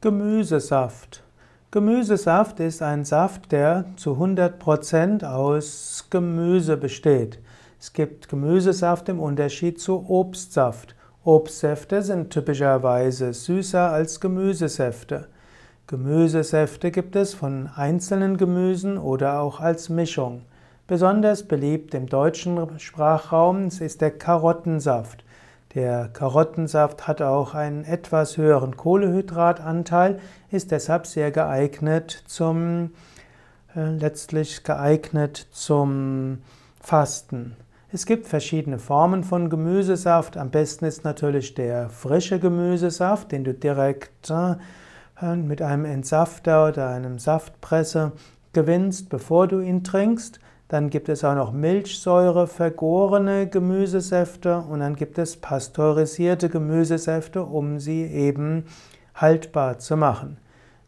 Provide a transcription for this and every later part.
Gemüsesaft. Gemüsesaft ist ein Saft, der zu 100% aus Gemüse besteht. Es gibt Gemüsesaft im Unterschied zu Obstsaft. Obstsäfte sind typischerweise süßer als Gemüsesäfte. Gemüsesäfte gibt es von einzelnen Gemüsen oder auch als Mischung. Besonders beliebt im deutschen Sprachraum ist der Karottensaft. Der Karottensaft hat auch einen etwas höheren Kohlehydratanteil, ist deshalb sehr geeignet zum äh, letztlich geeignet zum Fasten. Es gibt verschiedene Formen von Gemüsesaft. Am besten ist natürlich der frische Gemüsesaft, den du direkt äh, mit einem Entsafter oder einem Saftpresse gewinnst, bevor du ihn trinkst. Dann gibt es auch noch Milchsäure vergorene Gemüsesäfte und dann gibt es pasteurisierte Gemüsesäfte, um sie eben haltbar zu machen.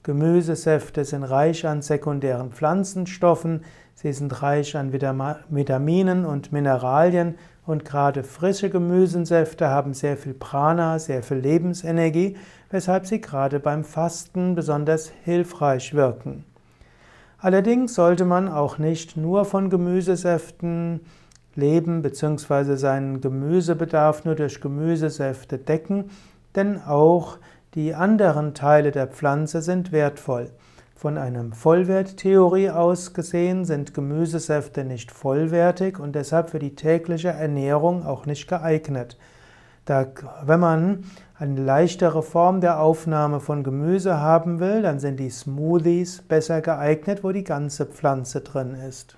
Gemüsesäfte sind reich an sekundären Pflanzenstoffen, sie sind reich an Vitaminen und Mineralien und gerade frische Gemüsesäfte haben sehr viel Prana, sehr viel Lebensenergie, weshalb sie gerade beim Fasten besonders hilfreich wirken. Allerdings sollte man auch nicht nur von Gemüsesäften leben bzw. seinen Gemüsebedarf nur durch Gemüsesäfte decken, denn auch die anderen Teile der Pflanze sind wertvoll. Von einem Vollwerttheorie aus gesehen sind Gemüsesäfte nicht vollwertig und deshalb für die tägliche Ernährung auch nicht geeignet. Da, wenn man eine leichtere Form der Aufnahme von Gemüse haben will, dann sind die Smoothies besser geeignet, wo die ganze Pflanze drin ist.